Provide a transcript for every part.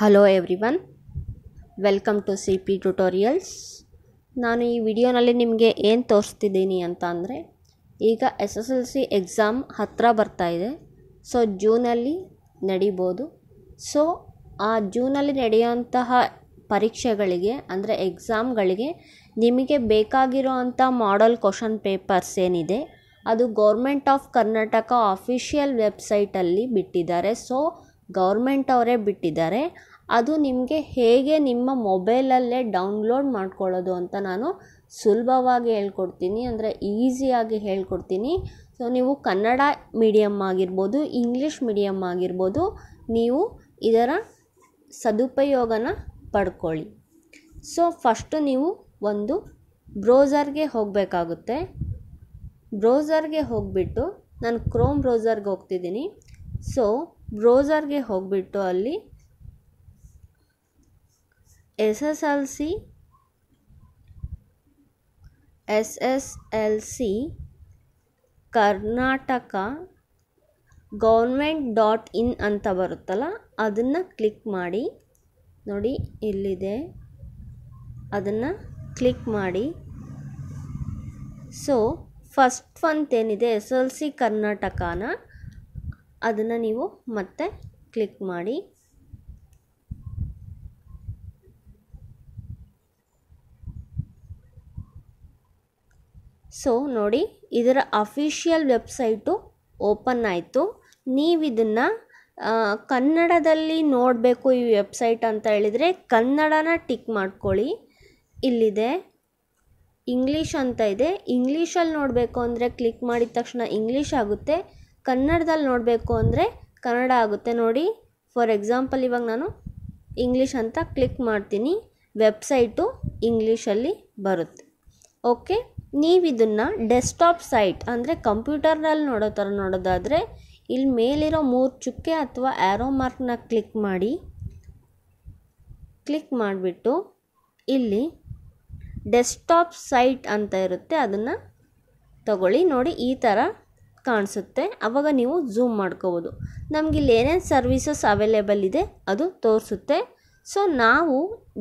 hello everyone welcome to C P tutorials ನಾನು ಈ ವಿಡಿಯೋನಲ್ಲಿ ನಿಮಗೆ ಏನು ತೋರಿಸ್ತಿದ್ದೀನಿ ಅಂತ ಅಂದರೆ ಈಗ S S L C exam ಹತ್ತಿರ ಇದೆ ಸೊ ಜೂನಲ್ಲಿ ನಡಿಬೋದು ಸೊ ಆ ಜೂನಲ್ಲಿ ನಡೆಯುವಂತಹ ಪರೀಕ್ಷೆಗಳಿಗೆ ಅಂದರೆ ಎಕ್ಸಾಮ್ಗಳಿಗೆ ನಿಮಗೆ ಬೇಕಾಗಿರೋ ಅಂಥ ಮಾಡಲ್ ಕ್ವಶನ್ ಪೇಪರ್ಸ್ ಏನಿದೆ ಅದು ಗೌರ್ಮೆಂಟ್ ಆಫ್ ಕರ್ನಾಟಕ ಅಫಿಷಿಯಲ್ ವೆಬ್ಸೈಟಲ್ಲಿ ಬಿಟ್ಟಿದ್ದಾರೆ ಸೊ ಗೌರ್ಮೆಂಟ್ ಅವರೇ ಬಿಟ್ಟಿದ್ದಾರೆ ಅದು ನಿಮಗೆ ಹೇಗೆ ನಿಮ್ಮ ಮೊಬೈಲಲ್ಲೇ ಡೌನ್ಲೋಡ್ ಮಾಡ್ಕೊಳ್ಳೋದು ಅಂತ ನಾನು ಸುಲಭವಾಗಿ ಹೇಳ್ಕೊಡ್ತೀನಿ ಅಂದರೆ ಈಸಿಯಾಗಿ ಹೇಳ್ಕೊಡ್ತೀನಿ ಸೊ ನೀವು ಕನ್ನಡ ಮೀಡಿಯಮ್ ಆಗಿರ್ಬೋದು ಇಂಗ್ಲೀಷ್ ಮೀಡಿಯಮ್ ಆಗಿರ್ಬೋದು ನೀವು ಇದರ ಸದುಪಯೋಗನ ಪಡ್ಕೊಳ್ಳಿ ಸೊ ಫಸ್ಟು ನೀವು ಒಂದು ಬ್ರೌಸರ್ಗೆ ಹೋಗಬೇಕಾಗುತ್ತೆ ಬ್ರೌಸರ್ಗೆ ಹೋಗಿಬಿಟ್ಟು ನಾನು ಕ್ರೋಮ್ ಬ್ರೌಸರ್ಗೆ ಹೋಗ್ತಿದ್ದೀನಿ ಸೊ ಬ್ರೌಸರ್ಗೆ ಹೋಗಿಬಿಟ್ಟು ಅಲ್ಲಿ S S L C S S L C Karnataka government dot in ಅಂತ ಬರುತ್ತಲ್ಲ ಅದನ್ನು ಕ್ಲಿಕ್ ಮಾಡಿ ನೋಡಿ ಇಲ್ಲಿದೆ ಅದನ್ನು ಕ್ಲಿಕ್ ಮಾಡಿ ಸೊ ಫಸ್ಟ್ ಏನಿದೆ ಎಸ್ ಎಲ್ ಸಿ ಕರ್ನಾಟಕನ ಅದನ್ನು ನೀವು ಮತ್ತೆ ಕ್ಲಿಕ್ ಮಾಡಿ ಸೊ ನೋಡಿ ಇದರ ಅಫಿಷಿಯಲ್ ವೆಬ್ಸೈಟು ಓಪನ್ ಆಯಿತು ನೀವು ಇದನ್ನು ಕನ್ನಡದಲ್ಲಿ ನೋಡಬೇಕು ಈ ವೆಬ್ಸೈಟ್ ಅಂತ ಹೇಳಿದರೆ ಕನ್ನಡನ ಟಿಕ್ ಮಾಡ್ಕೊಳ್ಳಿ ಇಲ್ಲಿದೆ ಇಂಗ್ಲೀಷ್ ಅಂತ ಇದೆ ಇಂಗ್ಲೀಷಲ್ಲಿ ನೋಡಬೇಕು ಅಂದರೆ ಕ್ಲಿಕ್ ಮಾಡಿದ ತಕ್ಷಣ ಇಂಗ್ಲೀಷ್ ಆಗುತ್ತೆ ಕನ್ನಡದಲ್ಲಿ ನೋಡಬೇಕು ಅಂದರೆ ಕನ್ನಡ ಆಗುತ್ತೆ ನೋಡಿ ಫಾರ್ ಎಕ್ಸಾಂಪಲ್ ಇವಾಗ ನಾನು ಇಂಗ್ಲೀಷ್ ಅಂತ ಕ್ಲಿಕ್ ಮಾಡ್ತೀನಿ ವೆಬ್ಸೈಟು ಇಂಗ್ಲೀಷಲ್ಲಿ ಬರುತ್ತೆ ಓಕೆ ನೀವು ಇದನ್ನು ಡೆಸ್ಕ್ಟಾಪ್ ಸೈಟ್ ಅಂದರೆ ಕಂಪ್ಯೂಟರ್ನಲ್ಲಿ ನೋಡೋ ಥರ ನೋಡೋದಾದರೆ ಇಲ್ಲಿ ಮೇಲಿರೋ ಮೂರು ಚುಕ್ಕೆ ಅಥವಾ ಆ್ಯರೋ ಮಾರ್ಕ್ನ ಕ್ಲಿಕ್ ಮಾಡಿ ಕ್ಲಿಕ್ ಮಾಡಿಬಿಟ್ಟು ಇಲ್ಲಿ ಡೆಸ್ಕ್ಟಾಪ್ ಸೈಟ್ ಅಂತ ಇರುತ್ತೆ ಅದನ್ನು ತಗೊಳ್ಳಿ ನೋಡಿ ಈ ಥರ ಕಾಣಿಸುತ್ತೆ ಆವಾಗ ನೀವು ಝೂಮ್ ಮಾಡ್ಕೋಬೋದು ನಮಗಿಲ್ಲಿ ಏನೇನು ಸರ್ವಿಸಸ್ ಅವೈಲೇಬಲ್ ಇದೆ ಅದು ತೋರಿಸುತ್ತೆ ಸೊ ನಾವು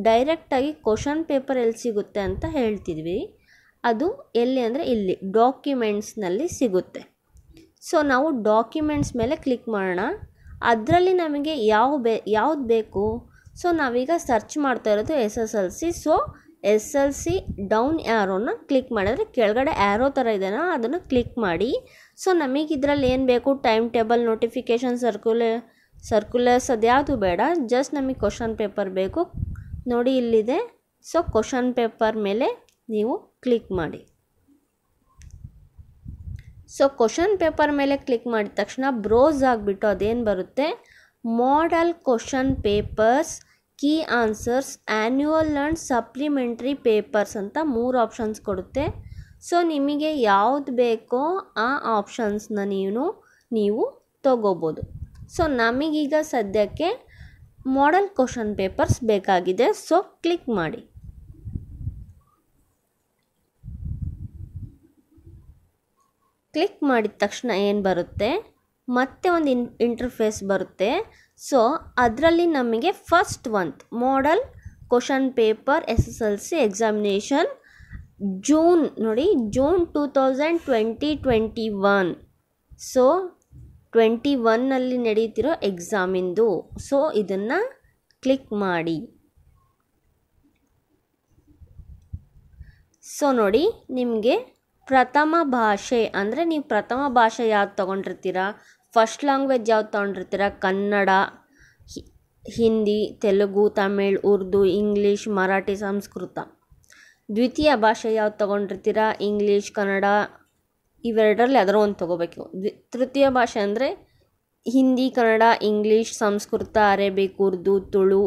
ಡೈರೆಕ್ಟಾಗಿ ಕ್ವಶನ್ ಪೇಪರ್ ಎಲ್ಲಿ ಸಿಗುತ್ತೆ ಅಂತ ಹೇಳ್ತಿದ್ವಿ ಅದು ಎಲ್ಲಿ ಅಂದರೆ ಇಲ್ಲಿ ಡಾಕ್ಯುಮೆಂಟ್ಸ್ನಲ್ಲಿ ಸಿಗುತ್ತೆ ಸೊ ನಾವು ಡಾಕ್ಯುಮೆಂಟ್ಸ್ ಮೇಲೆ ಕ್ಲಿಕ್ ಮಾಡೋಣ ಅದರಲ್ಲಿ ನಮಗೆ ಯಾವ ಬೇ ಯಾವ್ದು ಬೇಕು ಸೊ ನಾವೀಗ ಸರ್ಚ್ ಮಾಡ್ತಾ ಇರೋದು S S L C so S L C down ಆ್ಯರೋನ ಕ್ಲಿಕ್ ಮಾಡಿದ್ರೆ ಕೆಳಗಡೆ ಆ್ಯರೋ ಥರ ಇದೆಯಾ ಅದನ್ನು ಕ್ಲಿಕ್ ಮಾಡಿ ಸೊ ನಮಗೆ ಇದರಲ್ಲಿ ಏನು ಬೇಕು ಟೈಮ್ ಟೇಬಲ್ ನೋಟಿಫಿಕೇಷನ್ ಸರ್ಕ್ಯುಲೇ ಸರ್ಕ್ಯುಲರ್ಸ್ ಅದ್ಯಾವುದು ಬೇಡ ಜಸ್ಟ್ ನಮಗೆ ಕ್ವಶನ್ ಪೇಪರ್ ಬೇಕು ನೋಡಿ ಇಲ್ಲಿದೆ ಸೊ ಕ್ವಶನ್ ಪೇಪರ್ ಮೇಲೆ ನೀವು ಕ್ಲಿಕ್ ಮಾಡಿ ಸೊ ಕ್ವಶನ್ ಪೇಪರ್ ಮೇಲೆ ಕ್ಲಿಕ್ ಮಾಡಿದ ತಕ್ಷಣ ಬ್ರೋಸ್ ಆಗಿಬಿಟ್ಟು ಅದೇನು ಬರುತ್ತೆ model question papers key answers annual and supplementary papers ಅಂತ ಮೂರು ಆಪ್ಷನ್ಸ್ ಕೊಡುತ್ತೆ ಸೊ ನಿಮಗೆ ಯಾವ್ದು ಬೇಕೋ ಆ ಆಪ್ಷನ್ಸ್ನ ನೀವು ನೀವು ತಗೋಬೋದು ಸೊ ನಮಗೀಗ ಸದ್ಯಕ್ಕೆ ಮಾಡಲ್ ಕ್ವಶನ್ ಪೇಪರ್ಸ್ ಬೇಕಾಗಿದೆ ಸೊ ಕ್ಲಿಕ್ ಮಾಡಿ ಕ್ಲಿಕ್ ಮಾಡಿದ ತಕ್ಷಣ ಏನು ಬರುತ್ತೆ ಮತ್ತೆ ಒಂದು ಇನ್ ಇಂಟರ್ಫೇಸ್ ಬರುತ್ತೆ ಸೊ ಅದರಲ್ಲಿ ನಮಗೆ first month model question paper S S L C examination June ನೋಡಿ June two thousand twenty twenty one so twenty ಒನ್ನಲ್ಲಿ ನಡೀತಿರೋ ಎಕ್ಸಾಮಿಂದು ಸೊ ಇದನ್ನು ಕ್ಲಿಕ್ ಮಾಡಿ ಸೊ ನೋಡಿ ನಿಮಗೆ ಪ್ರಥಮ ಭಾಷೆ ಅಂದರೆ ನೀವು ಪ್ರಥಮ ಭಾಷೆ ಯಾವ್ದು ತೊಗೊಂಡಿರ್ತೀರಾ ಫಸ್ಟ್ ಲ್ಯಾಂಗ್ವೇಜ್ ಯಾವ್ದು ತೊಗೊಂಡಿರ್ತೀರ ಕನ್ನಡ ಹಿಂದಿ ತೆಲುಗು ತಮಿಳ್ ಉರ್ದು ಇಂಗ್ಲೀಷ್ ಮರಾಠಿ ಸಂಸ್ಕೃತ ದ್ವಿತೀಯ ಭಾಷೆ ಯಾವ್ದು ತಗೊಂಡಿರ್ತೀರ ಇಂಗ್ಲೀಷ್ ಕನ್ನಡ ಇವೆರಡರಲ್ಲಿ ಅದರ ಒಂದು ತೊಗೋಬೇಕು ದ್ವಿ ತೃತೀಯ ಭಾಷೆ ಅಂದರೆ ಹಿಂದಿ ಕನ್ನಡ ಇಂಗ್ಲೀಷ್ ಸಂಸ್ಕೃತ ಅರೇಬಿಕ್ ಉರ್ದು ತುಳು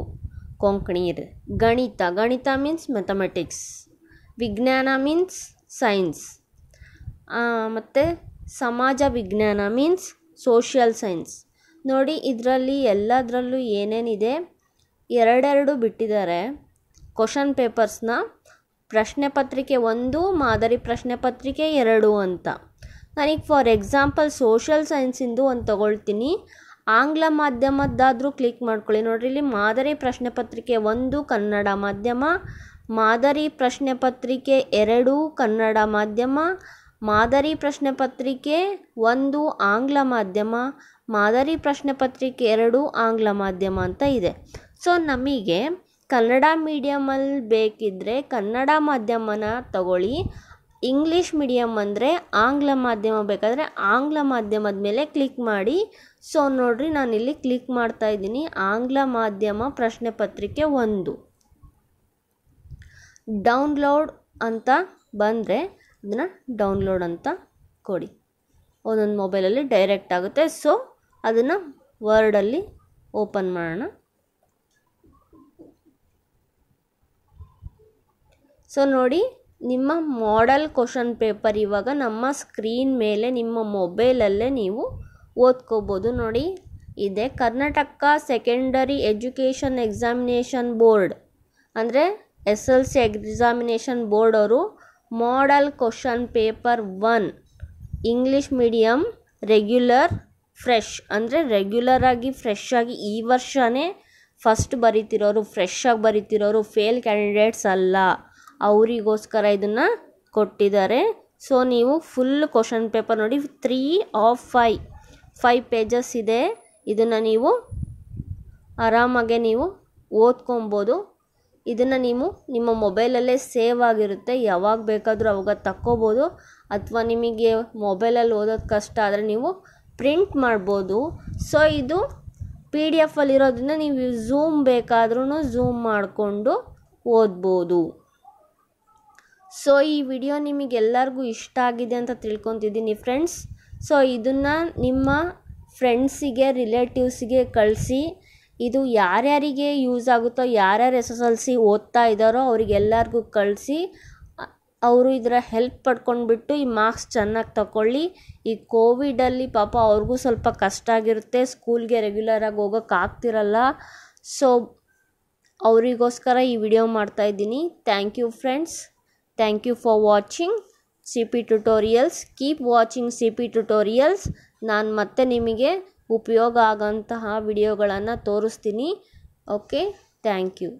ಕೊಂಕಣಿ ಇರ್ ಗಣಿತ ಗಣಿತ ಮೀನ್ಸ್ ಮ್ಯಾಥಮೆಟಿಕ್ಸ್ ವಿಜ್ಞಾನ ಮೀನ್ಸ್ ಸೈನ್ಸ್ ಮತ್ತು ಸಮಾಜ ವಿಜ್ಞಾನ ಮೀನ್ಸ್ ಸೋಷಿಯಲ್ ಸೈನ್ಸ್ ನೋಡಿ ಇದರಲ್ಲಿ ಎಲ್ಲದರಲ್ಲೂ ಏನೇನಿದೆ ಎರಡೆರಡು ಬಿಟ್ಟಿದ್ದಾರೆ ಕ್ವಶನ್ ಪೇಪರ್ಸ್ನ ಪ್ರಶ್ನೆ ಪತ್ರಿಕೆ ಒಂದು ಮಾದರಿ ಪ್ರಶ್ನೆ ಪತ್ರಿಕೆ ಎರಡು ಅಂತ ನನಗೆ ಫಾರ್ ಎಕ್ಸಾಂಪಲ್ ಸೋಷಿಯಲ್ ಸೈನ್ಸಿಂದು ಒಂದು ತೊಗೊಳ್ತೀನಿ ಆಂಗ್ಲ ಮಾಧ್ಯಮದ್ದಾದರೂ ಕ್ಲಿಕ್ ಮಾಡ್ಕೊಳ್ಳಿ ನೋಡಿರಿ ಇಲ್ಲಿ ಮಾದರಿ ಪ್ರಶ್ನೆ ಪತ್ರಿಕೆ ಒಂದು ಕನ್ನಡ ಮಾಧ್ಯಮ ಮಾದರಿ ಪ್ರಶ್ನೆ ಪತ್ರಿಕೆ ಎರಡು ಕನ್ನಡ ಮಾಧ್ಯಮ ಮಾದರಿ ಪ್ರಶ್ನೆ ಪತ್ರಿಕೆ ಒಂದು ಆಂಗ್ಲ ಮಾಧ್ಯಮ ಮಾದರಿ ಪ್ರಶ್ನೆ ಪತ್ರಿಕೆ ಎರಡು ಆಂಗ್ಲ ಮಾಧ್ಯಮ ಅಂತ ಇದೆ ಸೊ ನಮಗೆ ಕನ್ನಡ ಮೀಡಿಯಮಲ್ಲಿ ಬೇಕಿದ್ದರೆ ಕನ್ನಡ ಮಾಧ್ಯಮನ ತಗೊಳ್ಳಿ ಇಂಗ್ಲೀಷ್ ಮೀಡಿಯಮ್ ಅಂದರೆ ಆಂಗ್ಲ ಮಾಧ್ಯಮ ಬೇಕಾದರೆ ಆಂಗ್ಲ ಮಾಧ್ಯಮದ ಮೇಲೆ ಕ್ಲಿಕ್ ಮಾಡಿ ಸೊ ನೋಡಿರಿ ನಾನಿಲ್ಲಿ ಕ್ಲಿಕ್ ಮಾಡ್ತಾ ಇದ್ದೀನಿ ಆಂಗ್ಲ ಮಾಧ್ಯಮ ಪ್ರಶ್ನೆ ಪತ್ರಿಕೆ ಒಂದು ಡೌನ್ಲೋಡ್ ಅಂತ ಬಂದರೆ ಅದನ್ನು ಡೌನ್ಲೋಡ್ ಅಂತ ಕೊಡಿ ಒಂದೊಂದು ಮೊಬೈಲಲ್ಲಿ ಡೈರೆಕ್ಟ್ ಆಗುತ್ತೆ ಸೊ ಅದನ್ನು ವರ್ಡಲ್ಲಿ ಓಪನ್ ಮಾಡೋಣ ಸೊ ನೋಡಿ ನಿಮ್ಮ ಮಾಡಲ್ ಕ್ವಶನ್ ಪೇಪರ್ ಇವಾಗ ನಮ್ಮ ಸ್ಕ್ರೀನ್ ಮೇಲೆ ನಿಮ್ಮ ಮೊಬೈಲಲ್ಲೇ ನೀವು ಓದ್ಕೋಬೋದು ನೋಡಿ ಇದೆ Karnataka secondary education examination board ಅಂದರೆ ಎಸ್ ಎಲ್ ಸಿ ಎಕ್ಸಾಮಿನೇಷನ್ ಬೋರ್ಡವರು ಅವರು model question paper one English medium regular fresh ಅಂದರೆ ರೆಗ್ಯುಲರಾಗಿ ಫ್ರೆಶ್ಶಾಗಿ ಈ ವರ್ಷವೇ ಫಸ್ಟ್ ಬರಿತಿರೋರು ಆಗಿ ಬರಿತಿರೋರು ಫೇಲ್ ಕ್ಯಾಂಡಿಡೇಟ್ಸ್ ಅಲ್ಲ ಅವರಿಗೋಸ್ಕರ ಇದನ್ನು ಕೊಟ್ಟಿದ್ದಾರೆ ಸೊ ನೀವು ಫುಲ್ ಕ್ವಶನ್ ಪೇಪರ್ ನೋಡಿ three of fi five pages ಇದೆ ಇದನ್ನು ನೀವು ಆರಾಮಾಗೆ ನೀವು ಓದ್ಕೊಬೋದು ಇದನ್ನು ನೀವು ನಿಮ್ಮ ಮೊಬೈಲಲ್ಲೇ ಸೇವ್ ಆಗಿರುತ್ತೆ ಯಾವಾಗ ಬೇಕಾದರೂ ಅವಾಗ ತಕ್ಕೋಬೋದು ಅಥವಾ ನಿಮಗೆ ಮೊಬೈಲಲ್ಲಿ ಓದೋದು ಕಷ್ಟ ಆದರೆ ನೀವು ಪ್ರಿಂಟ್ ಮಾಡ್ಬೋದು ಸೊ ಇದು ಪಿ ಡಿ ಎಫಲ್ಲಿರೋದ್ರಿಂದ ನೀವು ಝೂಮ್ ಬೇಕಾದ್ರೂ ಝೂಮ್ ಮಾಡಿಕೊಂಡು ಓದ್ಬೋದು ಸೊ ಈ ವಿಡಿಯೋ ನಿಮಗೆಲ್ಲರಿಗೂ ಇಷ್ಟ ಆಗಿದೆ ಅಂತ ತಿಳ್ಕೊತಿದ್ದೀನಿ ಫ್ರೆಂಡ್ಸ್ ಸೊ ಇದನ್ನು ನಿಮ್ಮ ಫ್ರೆಂಡ್ಸಿಗೆ ರಿಲೇಟಿವ್ಸಿಗೆ ಕಳಿಸಿ ಇದು ಯಾರ್ಯಾರಿಗೆ ಯೂಸ್ ಆಗುತ್ತೋ ಯಾರ್ಯಾರು ಎಸ್ ಎಸ್ ಎಲ್ ಸಿ ಓದ್ತಾ ಇದ್ದಾರೋ ಅವರಿಗೆಲ್ಲರಿಗೂ ಕಳಿಸಿ ಅವರು ಇದರ ಹೆಲ್ಪ್ ಪಡ್ಕೊಂಡ್ಬಿಟ್ಟು ಈ ಮಾರ್ಕ್ಸ್ ಚೆನ್ನಾಗಿ ತಗೊಳ್ಳಿ ಈ ಕೋವಿಡಲ್ಲಿ ಪಾಪ ಅವ್ರಿಗೂ ಸ್ವಲ್ಪ ಕಷ್ಟ ಆಗಿರುತ್ತೆ ಸ್ಕೂಲ್ಗೆ ರೆಗ್ಯುಲರಾಗಿ ಹೋಗೋಕ್ಕಾಗ್ತಿರಲ್ಲ ಸೊ ಅವರಿಗೋಸ್ಕರ ಈ ವಿಡಿಯೋ ಮಾಡ್ತಾಯಿದ್ದೀನಿ thank you friends thank you for watching C P tutorials keep watching C P tutorials ನಾನು ಮತ್ತೆ ನಿಮಗೆ ಉಪಯೋಗ ಆಗೋಂತಹ ವಿಡಿಯೋಗಳನ್ನು ತೋರಿಸ್ತೀನಿ ಓಕೆ ಥ್ಯಾಂಕ್ ಯು